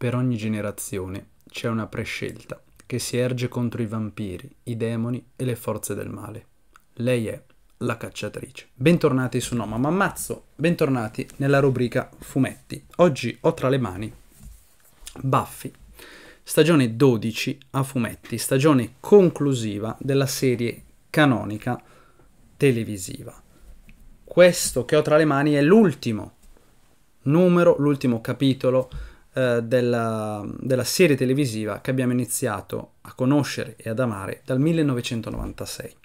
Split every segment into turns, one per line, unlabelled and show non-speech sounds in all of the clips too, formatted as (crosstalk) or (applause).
Per ogni generazione c'è una prescelta che si erge contro i vampiri, i demoni e le forze del male. Lei è la cacciatrice. Bentornati su Noma Ammazzo, bentornati nella rubrica fumetti. Oggi ho tra le mani Buffy, stagione 12 a fumetti, stagione conclusiva della serie canonica televisiva. Questo che ho tra le mani è l'ultimo numero, l'ultimo capitolo eh, della, della serie televisiva che abbiamo iniziato a conoscere e ad amare dal 1996.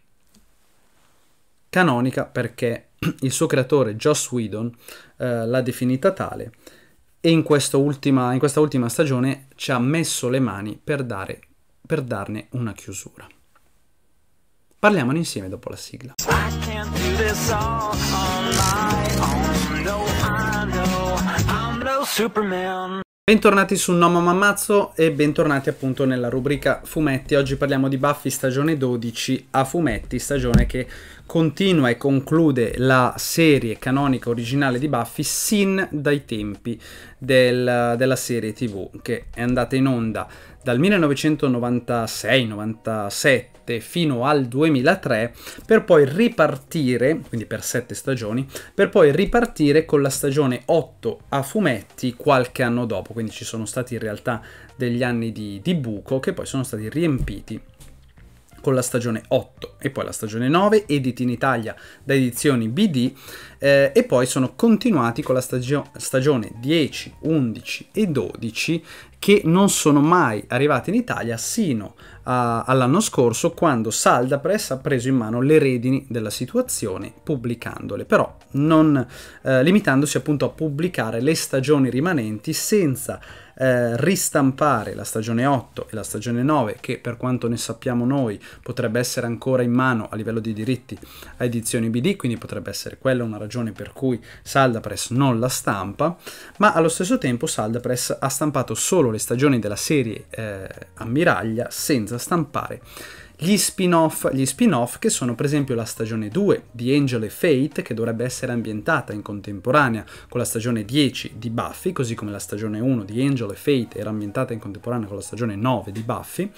Canonica perché il suo creatore Joss Whedon eh, l'ha definita tale e in, in, questa ultima stagione ci ha messo le mani per, dare, per darne una chiusura. Parliamone insieme dopo la sigla. Superman. Bentornati su Nomo Mammazzo e bentornati appunto nella rubrica fumetti. Oggi parliamo di Buffy stagione 12 a fumetti, stagione che continua e conclude la serie canonica originale di Buffy sin dai tempi del, della serie TV che è andata in onda dal 1996-97 fino al 2003 per poi ripartire, quindi per sette stagioni, per poi ripartire con la stagione 8 a fumetti qualche anno dopo, quindi ci sono stati in realtà degli anni di, di buco che poi sono stati riempiti con la stagione 8 e poi la stagione 9, editi in Italia da edizioni BD, eh, e poi sono continuati con la stagio stagione 10, 11 e 12 che non sono mai arrivati in Italia sino all'anno scorso quando Saldapres ha preso in mano le redini della situazione pubblicandole, però non, eh, limitandosi appunto a pubblicare le stagioni rimanenti senza eh, ristampare la stagione 8 e la stagione 9 che per quanto ne sappiamo noi potrebbe essere ancora in mano a livello di diritti a edizioni BD, quindi potrebbe essere quella una ragione ragione per cui Saldapress non la stampa, ma allo stesso tempo Saldapress ha stampato solo le stagioni della serie eh, Ammiraglia senza stampare gli spin-off, gli spin-off che sono per esempio la stagione 2 di Angel e Fate, che dovrebbe essere ambientata in contemporanea con la stagione 10 di Buffy, così come la stagione 1 di Angel e Fate era ambientata in contemporanea con la stagione 9 di Buffy,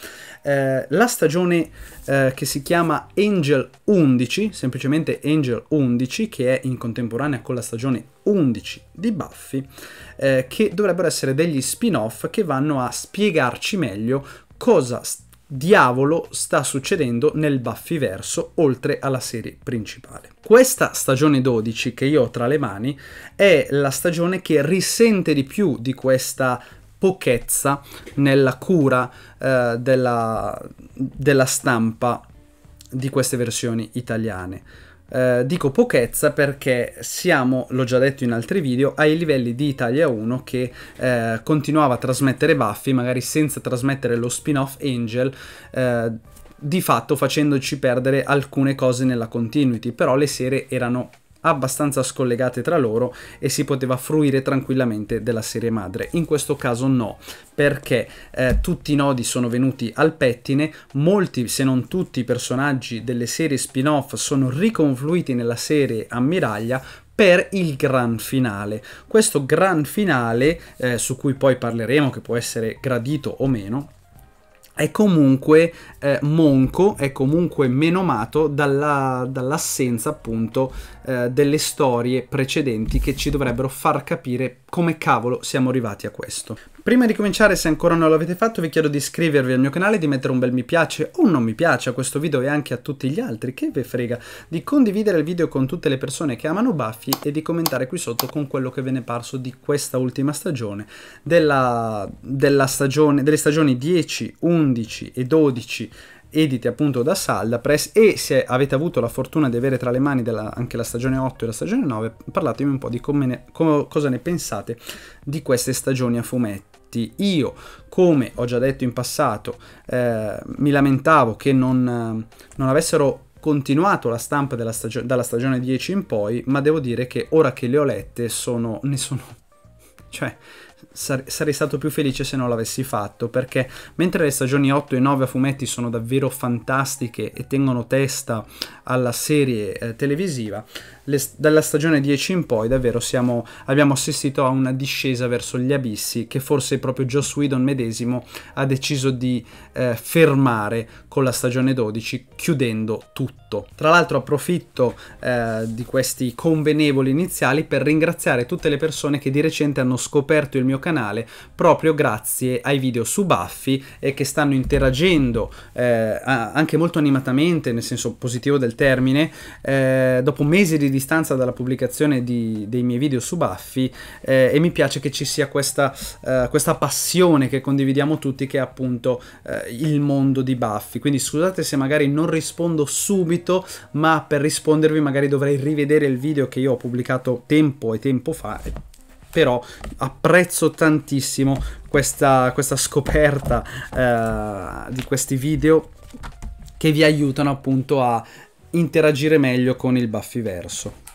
eh, la stagione eh, che si chiama Angel 11, semplicemente Angel 11, che è in contemporanea con la stagione 11 di Buffy, eh, che dovrebbero essere degli spin-off che vanno a spiegarci meglio cosa sta diavolo sta succedendo nel Baffiverso oltre alla serie principale. Questa stagione 12 che io ho tra le mani è la stagione che risente di più di questa pochezza nella cura eh, della, della stampa di queste versioni italiane eh, dico pochezza perché siamo, l'ho già detto in altri video, ai livelli di Italia 1 che eh, continuava a trasmettere Buffy, magari senza trasmettere lo spin-off Angel, eh, di fatto facendoci perdere alcune cose nella continuity, però le serie erano abbastanza scollegate tra loro e si poteva fruire tranquillamente della serie madre. In questo caso no, perché eh, tutti i nodi sono venuti al pettine, molti se non tutti i personaggi delle serie spin-off sono riconfluiti nella serie ammiraglia, per il gran finale. Questo gran finale, eh, su cui poi parleremo, che può essere gradito o meno, è comunque eh, monco, è comunque menomato dalla, dall'assenza appunto eh, delle storie precedenti che ci dovrebbero far capire come cavolo siamo arrivati a questo. Prima di cominciare, se ancora non l'avete fatto, vi chiedo di iscrivervi al mio canale, di mettere un bel mi piace o un non mi piace a questo video e anche a tutti gli altri, che ve frega, di condividere il video con tutte le persone che amano Buffy e di commentare qui sotto con quello che ve ne è parso di questa ultima stagione, della, della stagione delle stagioni 10, 11 e 12 edite appunto da Salda Press e se avete avuto la fortuna di avere tra le mani della, anche la stagione 8 e la stagione 9 parlatemi un po' di come ne, co cosa ne pensate di queste stagioni a fumetti Infatti io, come ho già detto in passato, eh, mi lamentavo che non, eh, non avessero continuato la stampa stagio- dalla stagione 10 in poi, ma devo dire che ora che le ho lette sono, ne sono... (laughs) cioè sarei stato più felice se non l'avessi fatto perché mentre le stagioni 8 e 9 a fumetti sono davvero fantastiche e tengono testa alla serie eh, televisiva le, dalla stagione 10 in poi davvero siamo, abbiamo assistito a una discesa verso gli abissi che forse proprio Joss Whedon medesimo ha deciso di eh, fermare con la stagione 12 chiudendo tutto. Tra l'altro approfitto eh, di questi convenevoli iniziali per ringraziare tutte le persone che di recente hanno scoperto il mio canale proprio grazie ai video su Buffy e che stanno interagendo eh, anche molto animatamente, nel senso positivo del termine, eh, dopo mesi di distanza dalla pubblicazione di, dei miei video su Buffy eh, e mi piace che ci sia questa, eh, questa passione che condividiamo tutti che è appunto eh, il mondo di Buffy. Quindi scusate se magari non rispondo subito, ma per rispondervi magari dovrei rivedere il video che io ho pubblicato tempo e tempo fa però apprezzo tantissimo questa, questa scoperta eh, di questi video che vi aiutano appunto a interagire meglio con il baffiverso.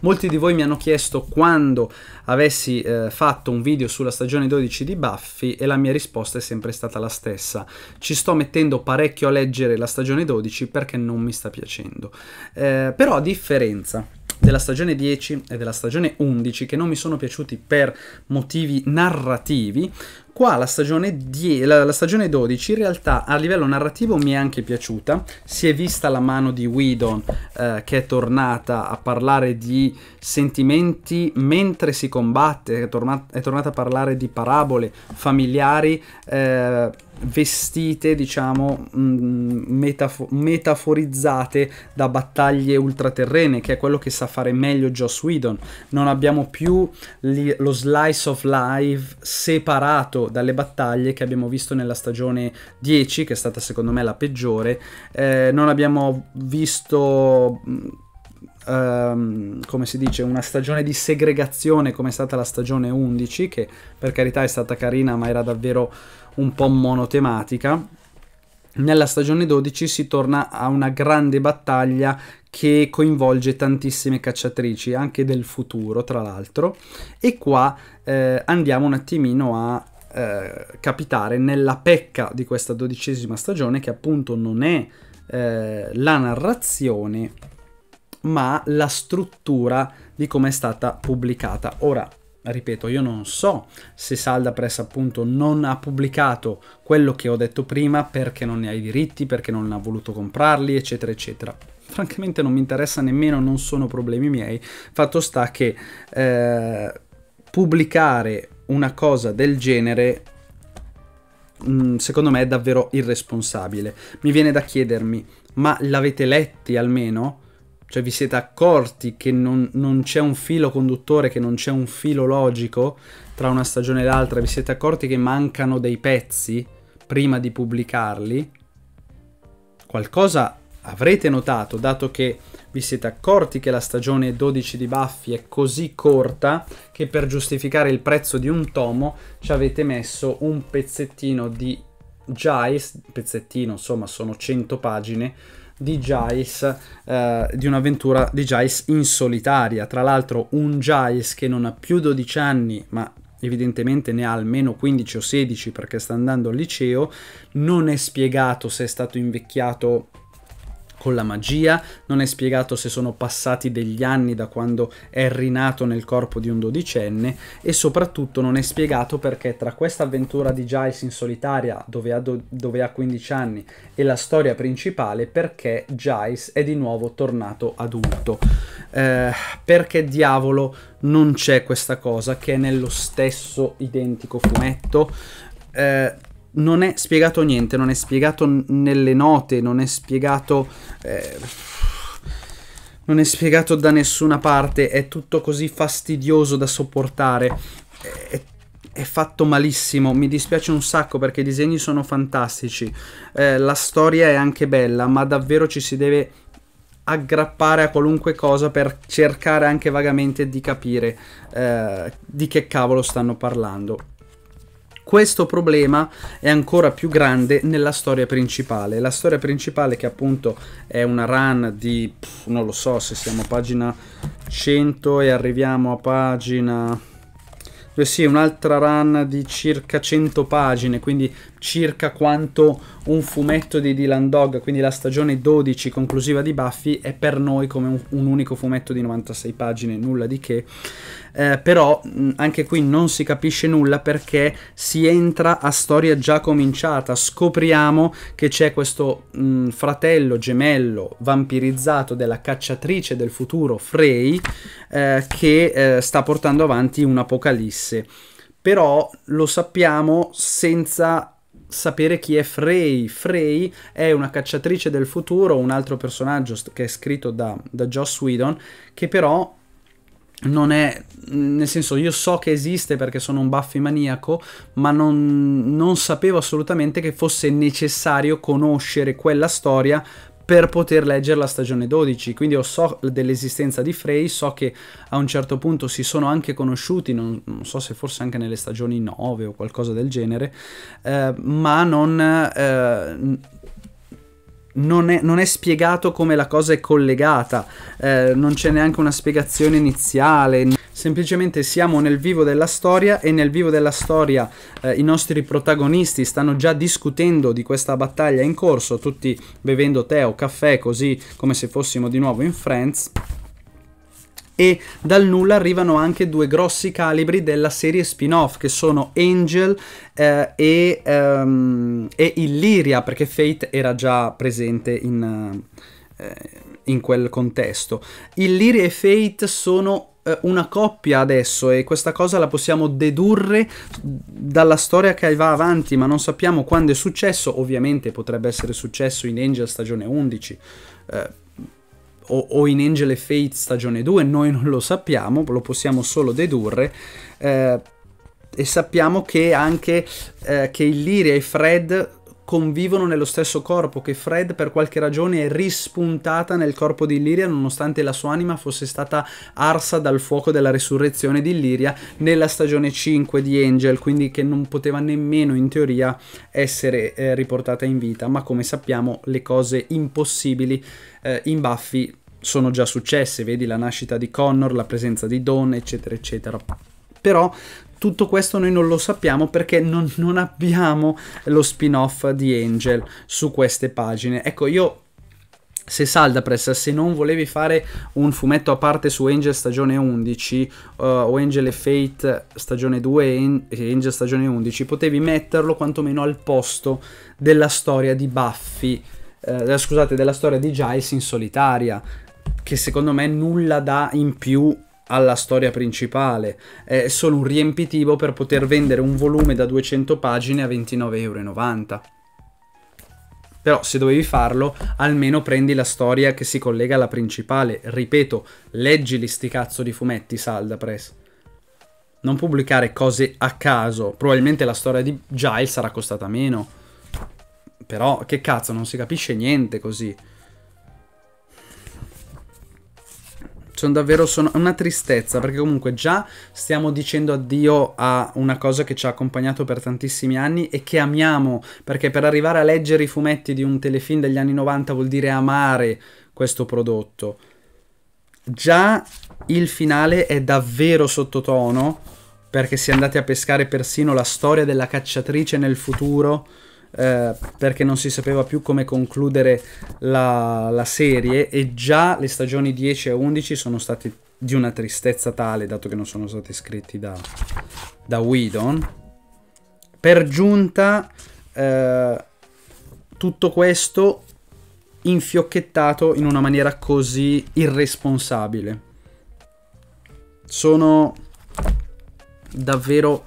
Molti di voi mi hanno chiesto quando avessi eh, fatto un video sulla stagione 12 di Buffy e la mia risposta è sempre stata la stessa. Ci sto mettendo parecchio a leggere la stagione 12 perché non mi sta piacendo. Eh, però a differenza della stagione 10 e della stagione 11 che non mi sono piaciuti per motivi narrativi, Qua la stagione, die- la, la stagione, 12 in realtà a livello narrativo mi è anche piaciuta, si è vista la mano di Whedon eh, che è tornata a parlare di sentimenti mentre si combatte, è, torna- è tornata a parlare di parabole familiari eh, vestite, diciamo, mh, mm, metafo- metaforizzate da battaglie ultraterrene, che è quello che sa fare meglio Joss Whedon. Non abbiamo più li- lo slice of life separato dalle battaglie che abbiamo visto nella stagione 10, che è stata secondo me la peggiore, eh, non abbiamo visto... Um, come si dice, una stagione di segregazione come è stata la stagione 11, che per carità è stata carina, ma era davvero un po' monotematica. Nella stagione 12 si torna a una grande battaglia che coinvolge tantissime cacciatrici, anche del futuro tra l'altro, e qua eh, andiamo un attimino a eh, capitare nella pecca di questa dodicesima stagione che appunto non è eh, la narrazione ma la struttura di come è stata pubblicata. Ora, ripeto, io non so se Salda Press appunto non ha pubblicato quello che ho detto prima perché non ne ha i diritti, perché non ha voluto comprarli, eccetera, eccetera. Francamente non mi interessa nemmeno, non sono problemi miei. Fatto sta che eh, pubblicare una cosa del genere mm, secondo me è davvero irresponsabile. Mi viene da chiedermi, ma l'avete letti almeno? Cioè vi siete accorti che non, non c'è un filo conduttore, che non c'è un filo logico tra una stagione e l'altra? Vi siete accorti che mancano dei pezzi prima di pubblicarli? Qualcosa avrete notato, dato che vi siete accorti che la stagione 12 di Buffy è così corta che per giustificare il prezzo di un tomo ci avete messo un pezzettino di Giles, pezzettino insomma sono 100 pagine, di Giles, eh, di un'avventura di Giles in solitaria. Tra l'altro un Giles che non ha più 12 anni, ma evidentemente ne ha almeno 15 o 16 perché sta andando al liceo, non è spiegato se è stato invecchiato con la magia, non è spiegato se sono passati degli anni da quando è rinato nel corpo di un dodicenne e soprattutto non è spiegato perché tra questa avventura di Giles in solitaria dove ha, do- dove ha 15 anni e la storia principale perché Giles è di nuovo tornato adulto. Eh, perché diavolo non c'è questa cosa che è nello stesso identico fumetto? Eh, non è spiegato niente, non è spiegato nelle note, non è spiegato... Eh, non è spiegato da nessuna parte, è tutto così fastidioso da sopportare, è, è fatto malissimo, mi dispiace un sacco perché i disegni sono fantastici, eh, la storia è anche bella, ma davvero ci si deve aggrappare a qualunque cosa per cercare anche vagamente di capire eh, di che cavolo stanno parlando. Questo problema è ancora più grande nella storia principale. La storia principale che appunto è una run di, pff, non lo so se siamo a pagina 100 e arriviamo a pagina... Eh sì, un'altra run di circa 100 pagine, quindi circa quanto un fumetto di Dylan Dog, quindi la stagione 12 conclusiva di Buffy, è per noi come un, un unico fumetto di 96 pagine, nulla di che. Eh, però anche qui non si capisce nulla perché si entra a storia già cominciata. Scopriamo che c'è questo mh, fratello gemello vampirizzato della cacciatrice del futuro, Frey, eh, che eh, sta portando avanti un'apocalisse. Però lo sappiamo senza sapere chi è Frey. Frey è una cacciatrice del futuro, un altro personaggio che è scritto da, da Joss Whedon, che però non è nel senso io so che esiste perché sono un baffi maniaco ma non, non, sapevo assolutamente che fosse necessario conoscere quella storia per poter leggere la stagione 12. Quindi io so dell'esistenza di Frey, so che a un certo punto si sono anche conosciuti, non, non so se forse anche nelle stagioni 9 o qualcosa del genere, eh, ma non, eh, non, è, non... è, spiegato come la cosa è collegata, eh, non c'è neanche una spiegazione iniziale, semplicemente siamo nel vivo della storia e nel vivo della storia eh, i nostri protagonisti stanno già discutendo di questa battaglia in corso, tutti bevendo tè o caffè così come se fossimo di nuovo in Friends e dal nulla arrivano anche due grossi calibri della serie spin-off che sono Angel eh, e, um, e, Illyria perché Fate era già presente in, uh, in quel contesto. Illyria e Fate sono eh, una coppia adesso e questa cosa la possiamo dedurre dalla storia che va avanti, ma non sappiamo quando è successo. Ovviamente potrebbe essere successo in Angel stagione 11 eh, o, o, in Angel e Fate stagione 2, noi non lo sappiamo, lo possiamo solo dedurre. Eh, e sappiamo che anche eh, che il Liria e Fred convivono nello stesso corpo, che Fred per qualche ragione è rispuntata nel corpo di Illyria nonostante la sua anima fosse stata arsa dal fuoco della resurrezione di Illyria nella stagione 5 di Angel, quindi che non poteva nemmeno in teoria essere eh, riportata in vita, ma come sappiamo le cose impossibili eh, in Buffy sono già successe, vedi la nascita di Connor, la presenza di Dawn, eccetera, eccetera. Però tutto questo noi non lo sappiamo perché non, non abbiamo lo spin-off di Angel su queste pagine. Ecco, io se Saldapress, se non volevi fare un fumetto a parte su Angel stagione 11 uh, eh, o Angel e Fate stagione 2 e Angel stagione 11, potevi metterlo quantomeno al posto della storia di Buffy, eh, eh, scusate, della storia di Giles in solitaria, che secondo me nulla dà in più alla storia principale, è solo un riempitivo per poter vendere un volume da 200 pagine a 29,90€. Però se dovevi farlo, almeno prendi la storia che si collega alla principale. Ripeto, leggi li sti cazzo di fumetti, Saldapress. Non pubblicare cose a caso. Probabilmente la storia di Giles sarà costata meno. Però, che cazzo, non si capisce niente così. sono davvero sono una tristezza perché comunque già stiamo dicendo addio a una cosa che ci ha accompagnato per tantissimi anni e che amiamo perché per arrivare a leggere i fumetti di un telefilm degli anni 90 vuol dire amare questo prodotto. Già il finale è davvero sottotono perché si è andati a pescare persino la storia della cacciatrice nel futuro eh, perché non si sapeva più come concludere la, la serie e già le stagioni 10 e 11 sono state di una tristezza tale, dato che non sono stati scritti da, da Whedon. Per giunta, eh, tutto questo infiocchettato in una maniera così irresponsabile. Sono davvero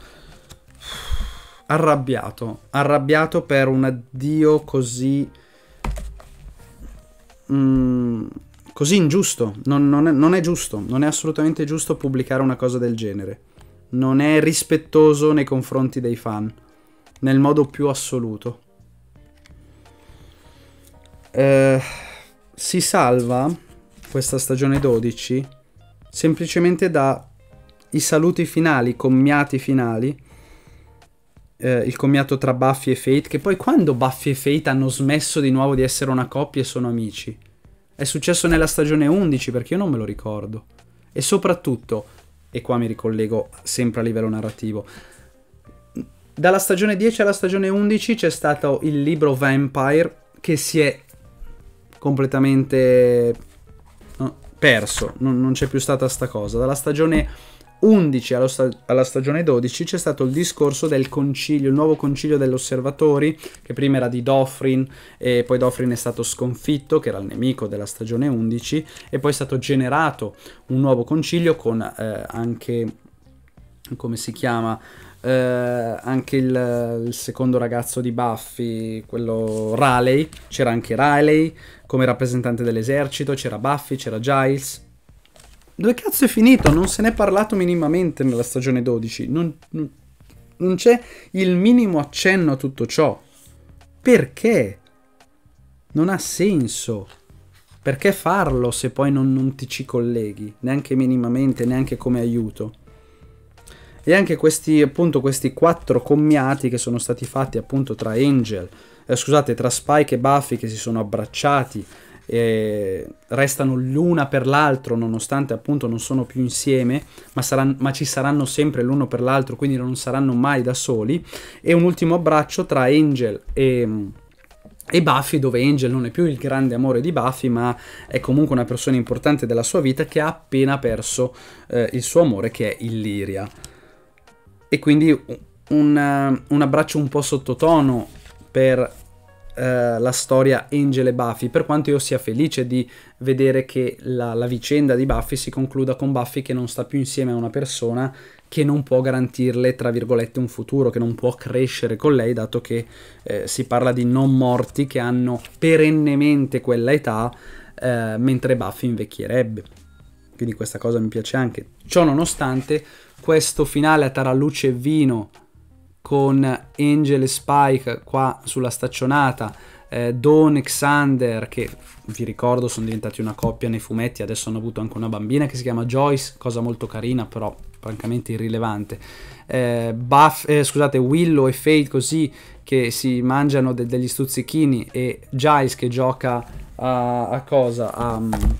arrabbiato, arrabbiato per un addio così... Mm, così ingiusto, non, non, è, non è giusto, non è assolutamente giusto pubblicare una cosa del genere, non è rispettoso nei confronti dei fan, nel modo più assoluto. Eh, si salva questa stagione 12 semplicemente dai saluti finali, commiati finali eh, il commiato tra Buffy e Fate, che poi quando Buffy e Fate hanno smesso di nuovo di essere una coppia e sono amici? È successo nella stagione 11 perché io non me lo ricordo. E soprattutto, e qua mi ricollego sempre a livello narrativo, dalla stagione 10 alla stagione 11 c'è stato il libro Vampire che si è completamente perso, non, non c'è più stata sta cosa. Dalla stagione 11 alla, sta- alla stagione 12 c'è stato il discorso del concilio, il nuovo concilio degli osservatori, che prima era di Dofrin e poi Dofrin è stato sconfitto, che era il nemico della stagione 11, e poi è stato generato un nuovo concilio con eh, anche, come si chiama, eh, anche il, il, secondo ragazzo di Buffy, quello Raleigh, c'era anche Raleigh come rappresentante dell'esercito, c'era Buffy, c'era Giles, dove cazzo è finito? Non se n'è parlato minimamente nella stagione 12. Non, non, non c'è il minimo accenno a tutto ciò. Perché? Non ha senso. Perché farlo se poi non, non ti ci colleghi? Neanche minimamente, neanche come aiuto. E anche questi, appunto, questi quattro commiati che sono stati fatti appunto tra Angel, eh, scusate, tra Spike e Buffy che si sono abbracciati eh, restano l'una per l'altro nonostante appunto non sono più insieme, ma, saranno, ma ci saranno sempre l'uno per l'altro, quindi non saranno mai da soli. E un ultimo abbraccio tra Angel e e Buffy, dove Angel non è più il grande amore di Buffy, ma è comunque una persona importante della sua vita che ha appena perso eh, il suo amore, che è Illyria. E quindi un, un abbraccio un po' sottotono per eh, la storia Angel e Buffy, per quanto io sia felice di vedere che la, la vicenda di Buffy si concluda con Buffy che non sta più insieme a una persona che non può garantirle, tra virgolette, un futuro, che non può crescere con lei, dato che eh, si parla di non morti che hanno perennemente quella età, eh, mentre Buffy invecchierebbe. Quindi questa cosa mi piace anche. Ciò nonostante, questo finale a taralluce e vino con Angel e Spike qua sulla staccionata, eh, Don e Xander che vi ricordo sono diventati una coppia nei fumetti, adesso hanno avuto anche una bambina che si chiama Joyce, cosa molto carina però francamente irrilevante. Eh, Buff, eh, scusate, Willow e Fade così che si mangiano de degli stuzzichini e Giles che gioca a, a cosa? A... Um...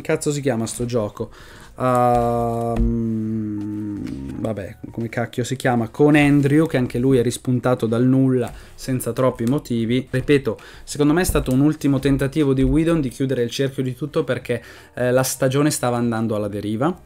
Cazzo si chiama sto gioco? a, ehm, vabbè, come cacchio si chiama? Con Andrew, che anche lui è rispuntato dal nulla senza troppi motivi. Ripeto, secondo me è stato un ultimo tentativo di Whedon di chiudere il cerchio di tutto perché eh, la stagione stava andando alla deriva.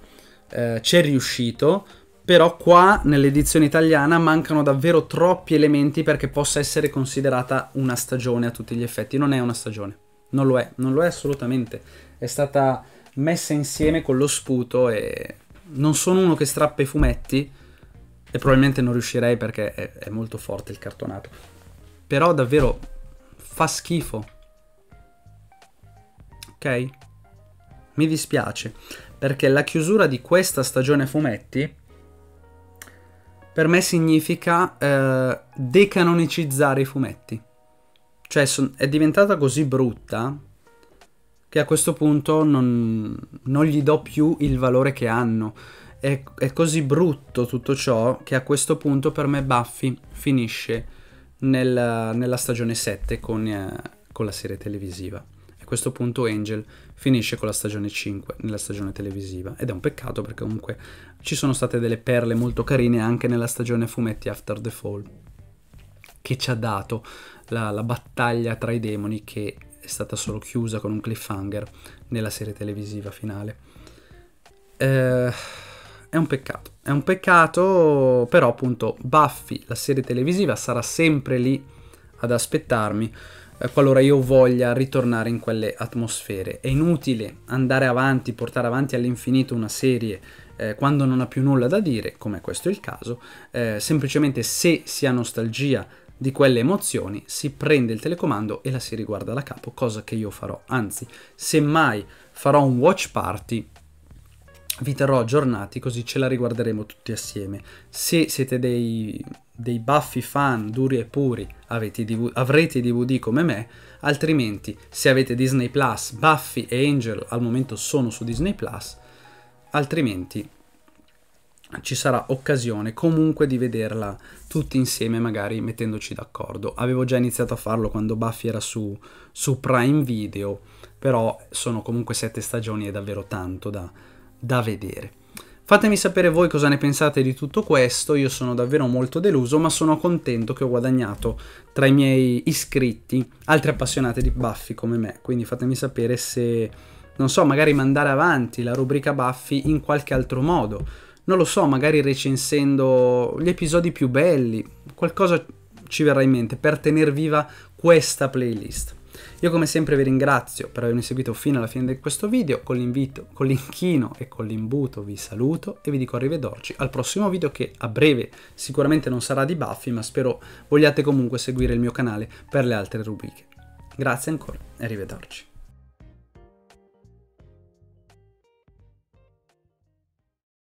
Eh, c'è riuscito, però qua nell'edizione italiana mancano davvero troppi elementi perché possa essere considerata una stagione a tutti gli effetti. Non è una stagione, non lo è, non lo è assolutamente. È stata messa insieme con lo sputo e non sono uno che strappa i fumetti e probabilmente non riuscirei perché è, è molto forte il cartonato. Però davvero fa schifo. Ok? Mi dispiace perché la chiusura di questa stagione fumetti per me significa eh, decanonicizzare i fumetti. Cioè è diventata così brutta che a questo punto non, non gli do più il valore che hanno. È, è, così brutto tutto ciò che a questo punto per me Buffy finisce nel, nella stagione 7 con, eh, con la serie televisiva. A questo punto Angel finisce con la stagione 5 nella stagione televisiva ed è un peccato perché comunque ci sono state delle perle molto carine anche nella stagione fumetti After the Fall che ci ha dato la, la battaglia tra i demoni che è stata solo chiusa con un cliffhanger nella serie televisiva finale. Eh, è un peccato, è un peccato, però appunto Buffy, la serie televisiva, sarà sempre lì ad aspettarmi eh, qualora io voglia ritornare in quelle atmosfere. È inutile andare avanti, portare avanti all'infinito una serie eh, quando non ha più nulla da dire, come questo è il caso, eh, semplicemente se si ha nostalgia di quelle emozioni, si prende il telecomando e la si riguarda da capo, cosa che io farò. Anzi, semmai farò un watch party, vi terrò aggiornati così ce la riguarderemo tutti assieme. Se siete dei, dei baffi fan duri e puri, DVD, avrete i DVD come me, altrimenti se avete Disney Plus, Buffy e Angel al momento sono su Disney Plus, altrimenti ci sarà occasione comunque di vederla tutti insieme magari mettendoci d'accordo. Avevo già iniziato a farlo quando Buffy era su, su Prime Video, però sono comunque sette stagioni e davvero tanto da, da vedere. Fatemi sapere voi cosa ne pensate di tutto questo, io sono davvero molto deluso, ma sono contento che ho guadagnato tra i miei iscritti altri appassionati di Buffy come me, quindi fatemi sapere se, non so, magari mandare avanti la rubrica Buffy in qualche altro modo non lo so, magari recensendo gli episodi più belli, qualcosa ci verrà in mente per tenere viva questa playlist. Io come sempre vi ringrazio per avermi seguito fino alla fine di questo video, con l'invito, con l'inchino e con l'imbuto vi saluto e vi dico arrivederci al prossimo video che a breve sicuramente non sarà di baffi, ma spero vogliate comunque seguire il mio canale per le altre rubriche. Grazie ancora e arrivederci.